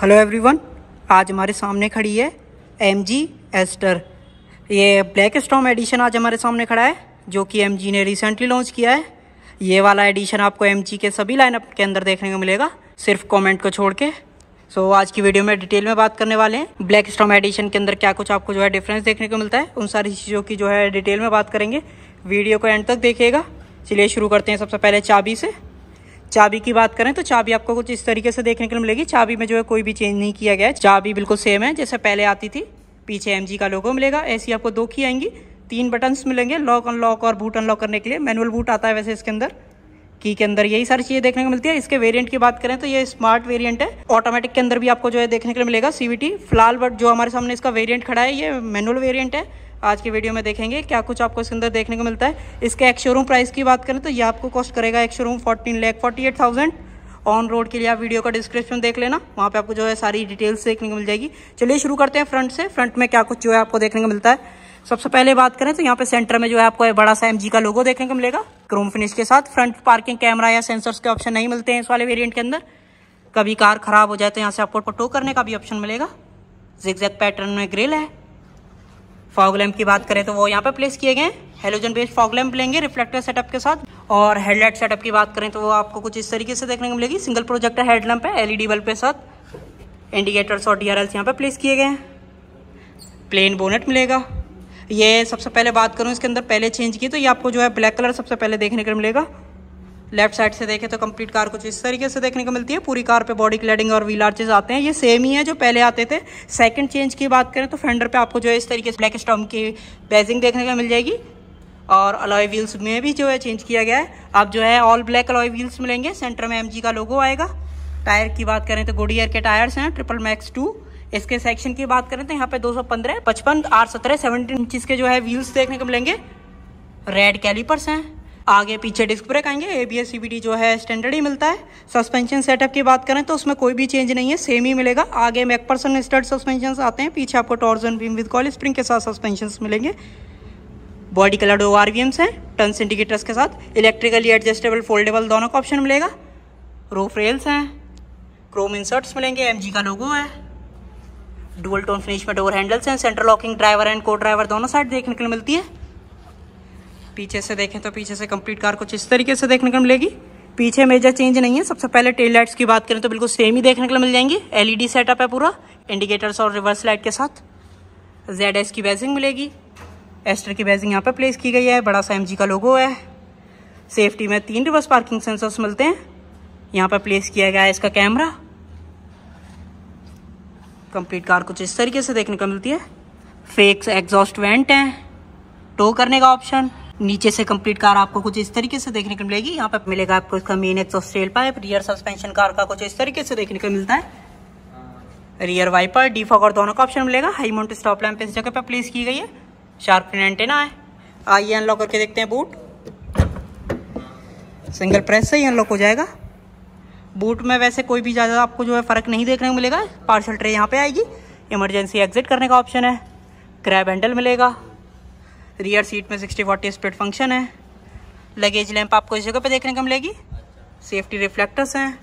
hello everyone आज हमारे सामने खड़ी है एम जी एस्टर ये ब्लैक स्टॉम एडिशन आज हमारे सामने खड़ा है जो कि एम जी ने रिसेंटली लॉन्च किया है ये वाला एडिशन आपको एम जी के सभी लाइनअप के अंदर देखने को मिलेगा सिर्फ कमेंट को छोड़ के सो so, आज की वीडियो में डिटेल में बात करने वाले हैं ब्लैक स्टॉम एडिशन के अंदर क्या कुछ आपको जो है डिफरेंस देखने को मिलता है उन सारी चीज़ों की जो है डिटेल में बात करेंगे वीडियो को एंड तक देखिएगा चलिए शुरू करते हैं सबसे पहले चाबी से चाबी की बात करें तो चाबी आपको कुछ इस तरीके से देखने के लिए मिलेगी चाबी में जो है कोई भी चेंज नहीं किया गया है चाबी बिल्कुल सेम है जैसे पहले आती थी पीछे एम का लोगो मिलेगा ऐसी आपको दो की आएंगी तीन बटन्स मिलेंगे लॉक अनलॉक और बूट अनलॉक करने के लिए मैनुअल बूट आता है वैसे इसके अंदर की के अंदर यही सारी चीज़ें देखने को मिलती है इसके वेरिएंट की बात करें तो ये स्मार्ट वेरिएंट है ऑटोमेटिक के अंदर भी आपको जो है देखने के लिए मिलेगा सीवीटी फिलहाल बट जो हमारे सामने इसका वेरिएंट खड़ा है ये मैनुअल वेरिएंट है आज की वीडियो में देखेंगे क्या कुछ आपको इसके अंदर देखने को मिलता है इसके एक शोरूम प्राइस की बात करें तो ये आपको कॉस्ट करेगा एक showroom fourteen lakh forty eight thousand on road के लिए आप वीडियो का डिस्क्रिप्शन देख लेना वहाँ पे आपको जो है सारी डिटेल्स देखने को मिल जाएगी चलिए शुरू करते हैं फ्रंट से फ्रंट में क्या कुछ जो है आपको देखने को मिलता है सबसे पहले बात करें तो यहाँ पे सेंटर में जो है आपको बड़ा सा एम का लोगो देखने को मिलेगा क्रोम फिनिश के साथ फ्रंट पार्किंग कैमरा या सेंसर्स के ऑप्शन नहीं मिलते हैं इस वाले वेरियंट के अंदर कभी कार खराब हो जाए तो यहाँ से आपको टो करने का भी ऑप्शन मिलेगा जिक्जैक पैटर्न में ग्रिल है फॉग लैम्प की बात करें तो वो यहाँ पे प्लेस किए गए हेलोजन बेस्ड फॉग लैम्प लेंगे रिफ्लेक्टर सेटअप के साथ और हेडलाइट सेटअप की बात करें तो वो आपको कुछ इस तरीके से देखने को मिलेगी सिंगल प्रोजेक्टर हेडलैम्प है एलईडी बल्ब के साथ इंडिकेटर्स और डी आर यहाँ पर प्लेस किए गए हैं प्लेन बोनेट मिलेगा ये सबसे पहले बात करूँ इसके अंदर पहले चेंज की तो ये आपको जो है ब्लैक कलर सबसे पहले देखने को मिलेगा लेफ्ट साइड से देखें तो कंप्लीट कार कुछ इस तरीके से देखने को मिलती है पूरी कार पे बॉडी क्लैडिंग और व्हील आर्चेज आते हैं ये सेम ही है जो पहले आते थे सेकंड चेंज की बात करें तो फेंडर पे आपको जो है इस तरीके से ब्लैक स्टॉम की बेजिंग देखने को मिल जाएगी और अलॉय व्हील्स में भी जो है चेंज किया गया है आप जो है ऑल ब्लैक अलॉय व्हील्स मिलेंगे सेंटर में एम का लोगो आएगा टायर की बात करें तो गुडियर के टायर्स हैं ट्रिपल मैक्स टू इसके सेक्शन की बात करें तो यहाँ पे 215, 55, आर सत्रह सेवनटीन इंचज के जो है व्हील्स देखने को मिलेंगे रेड कैलिपर्स हैं आगे पीछे डिस्क ब्रेक आएंगे ए बी एस जो है स्टैंडर्ड ही मिलता है सस्पेंशन सेटअप की बात करें तो उसमें कोई भी चेंज नहीं है सेम ही मिलेगा आगे मैक पर्सन स्टर्ड सस्पेंशन आते हैं पीछे आपको torsion beam with coil spring के साथ सस्पेंशन मिलेंगे बॉडी कलर दो आर हैं टर्न सिंडिकेटर्स के साथ इलेक्ट्रिकली एडजस्टेबल फोल्डेबल दोनों का ऑप्शन मिलेगा रोफ रेल्स हैं क्रोम इंसर्ट्स मिलेंगे एम का लोगो है डुअल टोन फिनिश में डोर हैंडल्स हैं central locking driver and co driver दोनों साइड देखने के लिए मिलती है पीछे से देखें तो पीछे से कंप्लीट कार कुछ इस तरीके से देखने को मिलेगी पीछे मेजर चेंज नहीं है सबसे पहले टेल लाइट्स की बात करें तो बिल्कुल सेम ही देखने को मिल जाएंगी एलईडी सेटअप है पूरा इंडिकेटर्स और रिवर्स लाइट के साथ जेड एस की बैजिंग मिलेगी एस्टर की बैजिंग यहाँ पर प्लेस की गई है बड़ा सा एम का लोगो है सेफ्टी में तीन रिवर्स पार्किंग सेंसर्स मिलते हैं यहाँ पर प्लेस किया गया है इसका कैमरा कंप्लीट कार कुछ इस तरीके से देखने को मिलती है फेक्स एग्जॉस्ट वेंट हैं टो करने का ऑप्शन नीचे से कंप्लीट कार आपको कुछ इस तरीके से देखने को मिलेगी यहाँ पर मिलेगा आपको इसका main exhaust tail pipe rear suspension car का कुछ इस तरीके से देखने को मिलता है रियर वाइपर डी और दोनों का ऑप्शन मिलेगा हाई माउंट स्टॉप लैंप इस जगह पर प्लेस की गई है शार्प एंटेना है आइए अनलॉक करके देखते हैं बूट सिंगल प्रेस से ही अनलॉक हो जाएगा बूट में वैसे कोई भी ज़्यादा आपको जो है फ़र्क नहीं देखने को मिलेगा पार्सल ट्रे यहाँ पे आएगी इमरजेंसी एग्जिट करने का ऑप्शन है क्रैब हैंडल मिलेगा रियर सीट में सिक्सटी फोर्टी स्पीड फंक्शन है लगेज लैंप आपको इस जगह पे देखने को मिलेगी सेफ्टी रिफ्लेक्टर्स हैं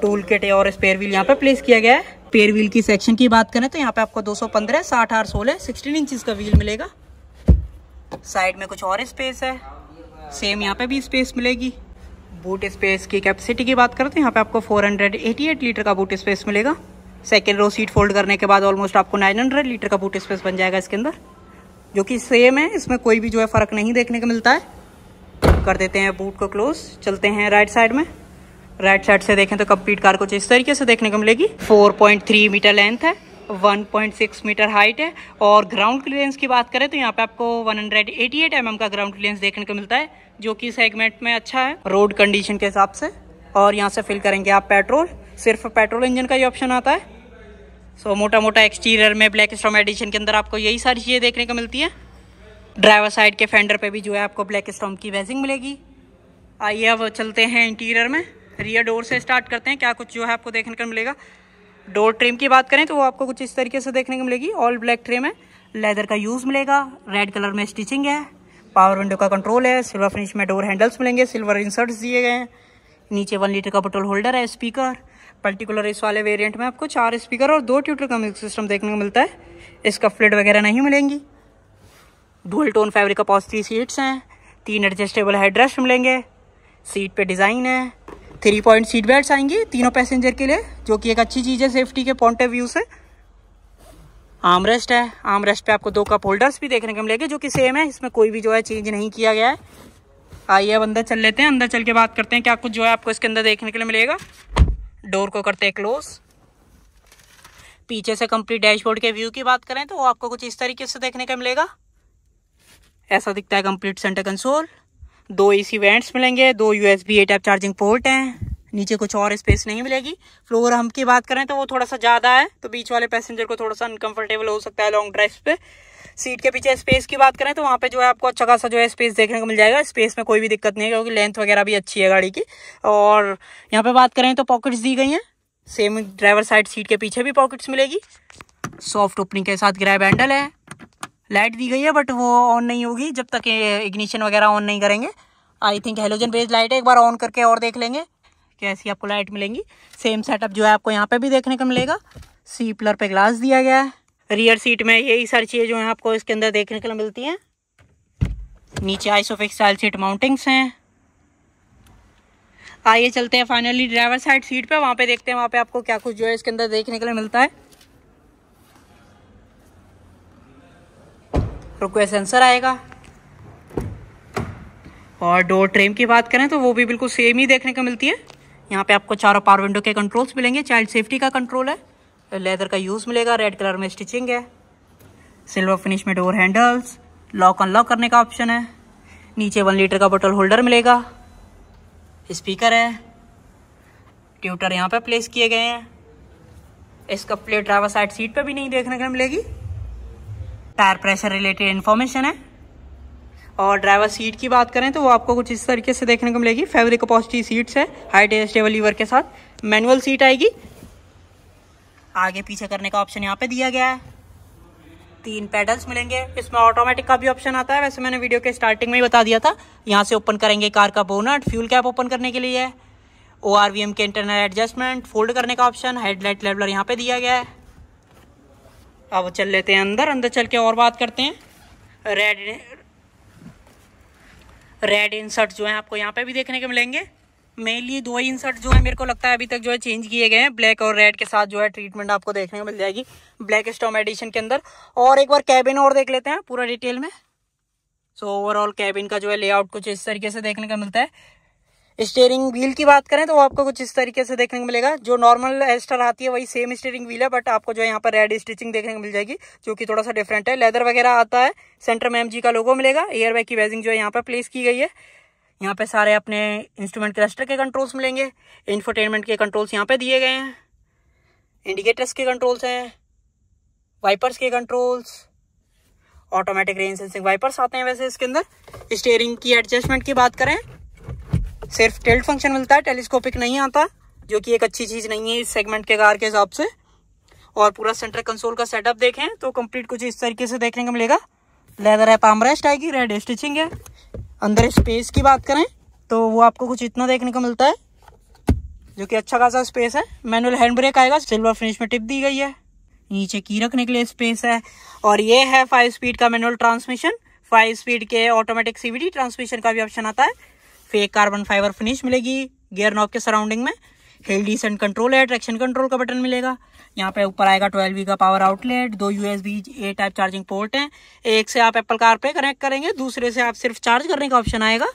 टूल किट और स्पेयर व्हील यहाँ पे प्लेस किया गया है स्पेयर व्हील की सेक्शन की बात करें तो यहाँ पे आपको 215, साठ आर सोलह सिक्सटीन इंचज का व्हील मिलेगा साइड में कुछ और स्पेस है सेम यहाँ पे भी स्पेस मिलेगी बूट स्पेस की कैपेसिटी की बात करें तो यहाँ पे आपको 488 लीटर का बूट स्पेस मिलेगा सेकेंड रो सीट फोल्ड करने के बाद ऑलमोस्ट आपको 900 लीटर का बूट स्पेस बन जाएगा इसके अंदर जो कि सेम है इसमें कोई भी जो है फ़र्क नहीं देखने को मिलता है कर देते हैं बूट को क्लोज चलते हैं राइट साइड में राइट साइड से देखें तो कंप्लीट कार कुछ इस तरीके से देखने को मिलेगी 4.3 मीटर लेंथ है 1.6 मीटर हाइट है और ग्राउंड क्लियरेंस की बात करें तो यहाँ पे आपको 188 mm का ग्राउंड क्लियरेंस देखने को मिलता है जो कि सेगमेंट में अच्छा है रोड कंडीशन के हिसाब से और यहाँ से फिल करेंगे आप पेट्रोल सिर्फ पेट्रोल इंजन का ही ऑप्शन आता है सो so, मोटा मोटा एक्सटीरियर में ब्लैक स्टॉम एडिशन के अंदर आपको यही सारी चीज़ें देखने को मिलती है ड्राइवर साइड के फेंडर पे भी जो है आपको ब्लैक स्टॉम की वेजिंग मिलेगी आइए अब चलते हैं इंटीरियर में रियर डोर से स्टार्ट करते हैं क्या कुछ जो है आपको देखने को मिलेगा डोर ट्रेम की बात करें तो वो आपको कुछ इस तरीके से देखने को मिलेगी ऑल ब्लैक ट्रेम है लेदर का यूज़ मिलेगा रेड कलर में स्टिचिंग है पावर विंडो का कंट्रोल है सिल्वर फिनिश में डोर हैंडल्स मिलेंगे सिल्वर इंसर्ट्स दिए गए हैं नीचे वन लीटर का पेट्रोल होल्डर है स्पीकर पर्टिकुलर इस वाले वेरिएंट में आपको चार स्पीकर और दो ट्यूटर का म्यूजिक सिस्टम देखने को मिलता है इसका फ्लिट वगैरह नहीं मिलेंगी डुअल टोन फैब्रिक का पॉजिटिव सीट्स हैं तीन एडजस्टेबल हेडरेस्ट मिलेंगे सीट पे डिज़ाइन है थ्री पॉइंट सीट बेल्ट आएंगी तीनों पैसेंजर के लिए जो कि एक अच्छी चीज़ है सेफ्टी के पॉइंट ऑफ व्यू से आमरेस्ट है आमरेस्ट पे आपको दो कप होल्डर्स भी देखने को मिलेंगे जो कि सेम है इसमें कोई भी जो है चेंज नहीं किया गया है आइए अब अंदर चल लेते हैं अंदर चल के बात करते हैं क्या कुछ जो है आपको इसके अंदर देखने के लिए मिलेगा डोर को करते हैं क्लोज पीछे से कंप्लीट डैशबोर्ड के व्यू की बात करें तो वो आपको कुछ इस तरीके से देखने का मिलेगा ऐसा दिखता है कंप्लीट सेंटर कंसोल दो एसी वेंट्स मिलेंगे दो USB A type charging port हैं नीचे कुछ और स्पेस नहीं मिलेगी फ्लोर हम की बात करें तो वो थोड़ा सा ज़्यादा है तो बीच वाले पैसेंजर को थोड़ा सा अनकम्फर्टेबल हो सकता है लॉन्ग ड्राइव पे सीट के पीछे स्पेस की बात करें तो वहाँ पे जो है आपको अच्छा खासा जो है स्पेस देखने को मिल जाएगा स्पेस में कोई भी दिक्कत नहीं है क्योंकि लेंथ वगैरह भी अच्छी है गाड़ी की और यहाँ पे बात करें तो पॉकेट्स दी गई हैं सेम ड्राइवर साइड सीट के पीछे भी पॉकेट्स मिलेगी सॉफ्ट ओपनिंग के साथ ग्रैब हैंडल है लाइट दी गई है बट वो ऑन नहीं होगी जब तक इग्निशन वगैरह ऑन नहीं करेंगे I think halogen based light है एक बार ऑन करके और देख लेंगे कैसी आपको लाइट मिलेंगी सेम सेटअप जो है आपको यहाँ पे भी देखने को मिलेगा सी पिलर पे ग्लास दिया गया है रियर सीट में यही सारी चीज़ें जो हैं आपको इसके अंदर देखने के लिए मिलती हैं नीचे आइसोफिक्स साल सीट माउंटिंग्स हैं आइए चलते हैं फाइनली ड्राइवर साइड सीट पे वहाँ पे देखते हैं वहाँ पे आपको क्या कुछ जो है इसके अंदर देखने के लिए मिलता है रुकवे सेंसर आएगा और डोर ट्रेम की बात करें तो वो भी बिल्कुल सेम ही देखने को मिलती है यहाँ पे आपको चारों पावर विंडो के कंट्रोल्स मिलेंगे चाइल्ड सेफ्टी का कंट्रोल है लेदर का यूज़ मिलेगा रेड कलर में स्टिचिंग है सिल्वर फिनिश में डोर हैंडल्स लॉक अनलॉक करने का ऑप्शन है नीचे वन लीटर का बोतल होल्डर मिलेगा स्पीकर है ट्यूटर यहाँ पर प्लेस किए गए हैं इसका प्ले ड्राइवर साइड सीट पर भी नहीं देखने को मिलेगी टायर प्रेशर रिलेटेड इन्फॉर्मेशन है और ड्राइवर सीट की बात करें तो वो आपको कुछ इस तरीके से देखने को मिलेगी फेबरिक पॉजिटिव सीट्स है हाइट एडजस्टेबल लीवर के साथ मैनुअल सीट आएगी आगे पीछे करने का ऑप्शन यहाँ पे दिया गया है तीन पेडल्स मिलेंगे इसमें ऑटोमेटिक का भी ऑप्शन आता है वैसे मैंने वीडियो के स्टार्टिंग में ही बता दिया था यहाँ से ओपन करेंगे कार का बोनट फ्यूल कैप ओपन करने के लिए ओ आर वी एम के इंटरनल एडजस्टमेंट फोल्ड करने का ऑप्शन हेडलाइट लेवलर यहाँ पे दिया गया है अब चल लेते हैं अंदर अंदर चल के और बात करते हैं रेड रेड इंसर्ट जो है आपको यहाँ पे भी देखने के मिलेंगे मेनली दो ही इंसर्ट जो है मेरे को लगता है अभी तक जो है चेंज किए गए हैं ब्लैक और रेड के साथ जो है ट्रीटमेंट आपको देखने को मिल जाएगी ब्लैक स्टॉम एडिशन के अंदर और एक बार कैबिन और देख लेते हैं पूरा डिटेल में सो ओवरऑल कैबिन का जो है लेआउट कुछ इस तरीके से देखने को मिलता है स्टेयरिंग व्हील की बात करें तो आपको कुछ इस तरीके से देखने को मिलेगा जो नॉर्मल एस्टर आती है वही सेम स्टेयरिंग व्हील है बट आपको जो है यहाँ पर रेड स्टिचिंग देखने को मिल जाएगी जो कि थोड़ा सा डिफरेंट है लेदर वगैरह आता है सेंटर में एम का लोगो मिलेगा एयरबैग की वेजिंग जो है यहाँ पर प्लेस की गई है यहाँ पे सारे अपने इंस्ट्रूमेंट क्लस्टर के कंट्रोल्स मिलेंगे इंफोटेनमेंट के कंट्रोल्स यहाँ पे दिए गए हैं इंडिकेटर्स के कंट्रोल्स हैं वाइपर्स के controls automatic rain sensing wipers आते हैं वैसे इसके अंदर स्टेयरिंग की एडजस्टमेंट की बात करें सिर्फ टेल्ट फंक्शन मिलता है टेलीस्कोपिक नहीं आता जो कि एक अच्छी चीज़ नहीं है इस सेगमेंट के कार के हिसाब से और पूरा सेंटर कंसोल का सेटअप देखें तो कंप्लीट कुछ इस तरीके से देखने को मिलेगा लेदर है पामरेस्ट आएगी रेड स्टिचिंग है अंदर स्पेस की बात करें तो वो आपको कुछ इतना देखने को मिलता है जो कि अच्छा खासा स्पेस है मैनुअल हैंड ब्रेक आएगा सिल्वर फिनिश में टिप दी गई है नीचे की रखने के लिए स्पेस है और ये है फाइव स्पीड का मैनुअल ट्रांसमिशन फाइव स्पीड के ऑटोमेटिक सीवीडी ट्रांसमिशन का भी ऑप्शन आता है फेक कार्बन फाइबर फिनिश मिलेगी गियर नॉब के सराउंडिंग में हिल डिसेंट कंट्रोल है ट्रैक्शन कंट्रोल का बटन मिलेगा यहाँ पे ऊपर आएगा ट्वेल्व का पावर आउटलेट दो U S B A type charging port हैं एक से आप एप्पल कार पे कनेक्ट करेंगे दूसरे से आप सिर्फ चार्ज करने का ऑप्शन आएगा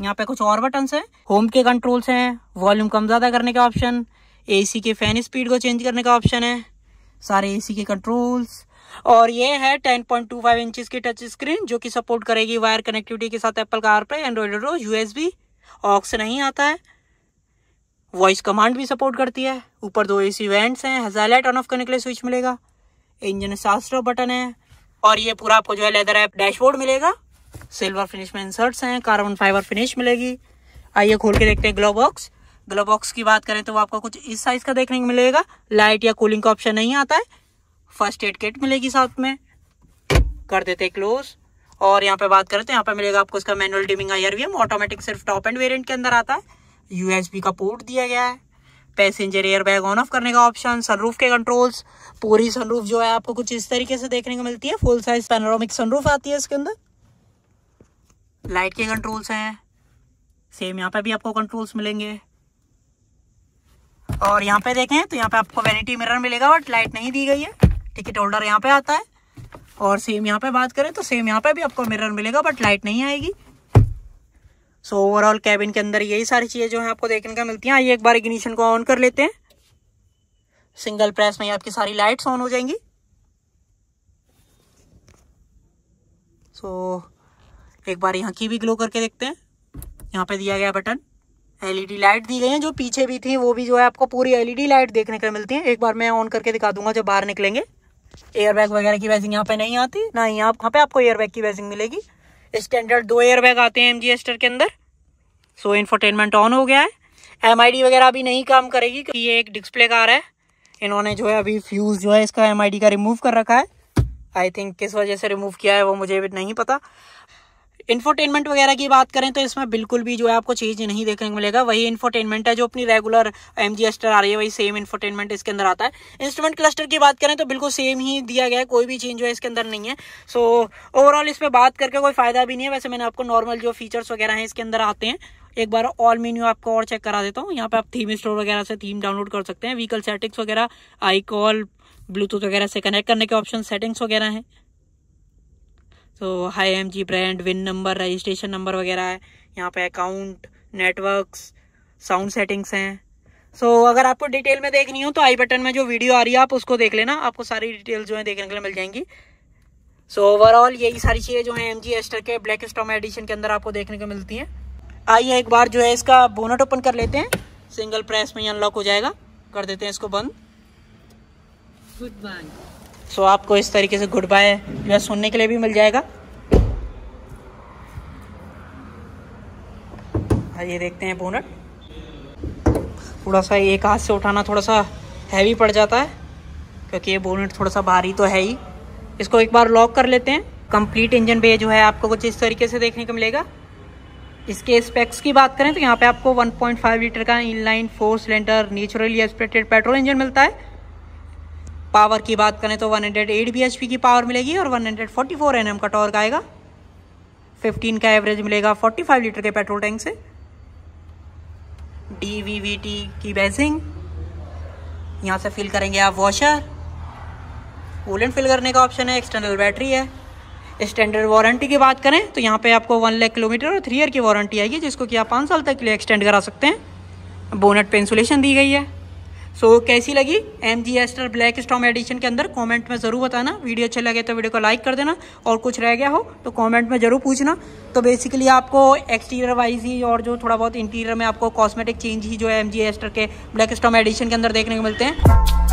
यहाँ पे कुछ और बटन है होम के कंट्रोल्स हैं वॉल्यूम कम ज़्यादा करने का ऑप्शन ए के फैन स्पीड को चेंज करने का ऑप्शन है सारे ए के कंट्रोल्स और ये है 10.25 पॉइंट की टच स्क्रीन जो कि सपोर्ट करेगी वायर कनेक्टिविटी के साथ Apple CarPlay Android USB aux नहीं आता है वॉइस कमांड भी सपोर्ट करती है ऊपर दो एसी वेंट्स हैं हजालाइट ऑन ऑफ करने के लिए स्विच मिलेगा इंजन सौ बटन है और ये पूरा आपको जो है लेदर ऐप डैशबोर्ड मिलेगा सिल्वर फिनिश में इंसर्ट्स हैं कार्बन फाइबर फिनिश मिलेगी आइए खोल के देखते हैं ग्लो बॉक्स ग्लो बॉक्स की बात करें तो आपको कुछ इस साइज का देखने को मिलेगा लाइट या कूलिंग का ऑप्शन नहीं आता है फर्स्ट एड किट मिलेगी साथ में कर देते हैं क्लोज और यहाँ पे बात करें तो यहाँ पे मिलेगा आपको इसका मैनुअल डिमिंग एम ऑटोमेटिक सिर्फ टॉप एंड वेरिएंट के अंदर आता है यूएसबी का पोर्ट दिया गया है पैसेंजर एयरबैग ऑन ऑफ करने का ऑप्शन सनरूफ के कंट्रोल्स पूरी सनरूफ जो है आपको कुछ इस तरीके से देखने को मिलती है फुल साइज पैनोरामिक सनरूफ आती है इसके अंदर लाइट के कंट्रोल्स हैं सेम यहाँ पे भी आपको कंट्रोल्स मिलेंगे और यहाँ पे देखें तो यहाँ पे आपको वेनिटी मिरर मिलेगा बट लाइट नहीं दी गई है टिकट होल्डर यहाँ पे आता है और सेम यहाँ पे बात करें तो सेम यहाँ पे भी आपको मिरर मिलेगा बट लाइट नहीं आएगी सो ओवरऑल कैबिन के अंदर यही सारी चीज़ें जो है आपको देखने का मिलती हैं आइए एक बार इग्निशन को ऑन कर लेते हैं सिंगल प्रेस में आपकी सारी लाइट्स ऑन हो जाएंगी सो so, एक बार यहाँ की भी ग्लो करके देखते हैं यहाँ पे दिया गया बटन एलईडी लाइट दी गई है जो पीछे भी थी वो भी जो है आपको पूरी एलईडी लाइट देखने को मिलती है एक बार मैं ऑन करके दिखा दूंगा जब बाहर निकलेंगे एयरबैग वगैरह की वैसिंग यहाँ पे नहीं आती ना यहाँ यहाँ पे आपको एयरबैग की वैसिंग मिलेगी स्टैंडर्ड दो एयर बैग आते हैं एम जी के अंदर सो इन्फोटेनमेंट ऑन हो गया है एम वगैरह अभी नहीं काम करेगी क्योंकि ये एक डिस्प्ले कार है इन्होंने जो है अभी फ्यूज़ जो है इसका एम का रिमूव कर रखा है आई थिंक किस वजह से रिमूव किया है वो मुझे भी नहीं पता इन्फोटेनमेंट वगैरह की बात करें तो इसमें बिल्कुल भी जो है आपको चेंज नहीं देखने को मिलेगा वही इन्फोटेनमेंट है जो अपनी रेगुलर एम जी एस्टर आ रही है वही सेम इन्फोटेनमेंट इसके अंदर आता है इंस्ट्रूमेंट क्लस्टर की बात करें तो बिल्कुल सेम ही दिया गया है कोई भी चेंज जो है इसके अंदर नहीं है सो ओवरऑल इस पर बात करके कोई फायदा भी नहीं है वैसे मैंने आपको नॉर्मल जो फीचर्स वगैरह हैं इसके अंदर आते हैं एक बार ऑल मेन्यू आपको और चेक करा देता हूँ यहाँ पे आप थीम स्टोर वगैरह से थीम डाउनलोड कर सकते हैं व्हीकल सेटिंग्स वगैरह आई कॉल ब्लूटूथ वगैरह से कनेक्ट करने के ऑप्शन सेटिंग्स वगैरह हैं तो hi M G brand VIN number registration number वगैरह है यहाँ पे अकाउंट नेटवर्क्स साउंड सेटिंग्स हैं सो so, अगर आपको डिटेल में देखनी हो तो आई बटन में जो वीडियो आ रही है आप उसको देख लेना आपको सारी डिटेल जो है देखने के लिए मिल जाएंगी सो so, ओवरऑल यही सारी चीज़ें जो है एम जी एस्टर के ब्लैक स्टॉम एडिशन के अंदर आपको देखने को मिलती हैं आइए एक बार जो है इसका बोनट ओपन कर लेते हैं सिंगल प्रेस में ही अनलॉक हो जाएगा कर देते हैं इसको बंद गुड बाय सो आपको इस तरीके से गुड बाय जो है सुनने के लिए भी मिल जाएगा हाँ, ये देखते हैं बोनट थोड़ा सा एक हाथ से उठाना थोड़ा सा हैवी पड़ जाता है क्योंकि ये बोनट थोड़ा सा भारी तो है ही इसको एक बार लॉक कर लेते हैं कंप्लीट इंजन पे जो है आपको कुछ इस तरीके से देखने को मिलेगा इसके स्पेक्स की बात करें तो यहाँ पे आपको 1.5 लीटर का inline four cylinder naturally aspirated petrol engine मिलता है पावर की बात करें तो 108 हंड्रेड की पावर मिलेगी और 144 हंड्रेड mm का टॉर्क आएगा 15 का एवरेज मिलेगा 45 लीटर के पेट्रोल टैंक से डी वी वी टी की बेसिंग यहाँ से फिल करेंगे आप वॉशर कूलेंट फिल करने का ऑप्शन है एक्सटर्नल बैटरी है स्टैंडर्ड वारंटी की बात करें तो यहाँ पे आपको वन लाख किलोमीटर और थ्री ईयर की वारंटी आएगी जिसको कि आप पाँच साल तक के लिए एक्सटेंड करा सकते हैं बोनट पे इंसुलेशन दी गई है सो so, कैसी लगी M G Astor black storm edition के अंदर कमेंट में ज़रूर बताना वीडियो अच्छा लगे तो वीडियो को लाइक कर देना और कुछ रह गया हो तो कमेंट में ज़रूर पूछना तो बेसिकली आपको एक्सटीरियर वाइज ही और जो थोड़ा बहुत इंटीरियर में आपको कॉस्मेटिक चेंज ही जो है एम जी एस्टर के ब्लैक स्टॉम एडिशन के अंदर देखने को मिलते हैं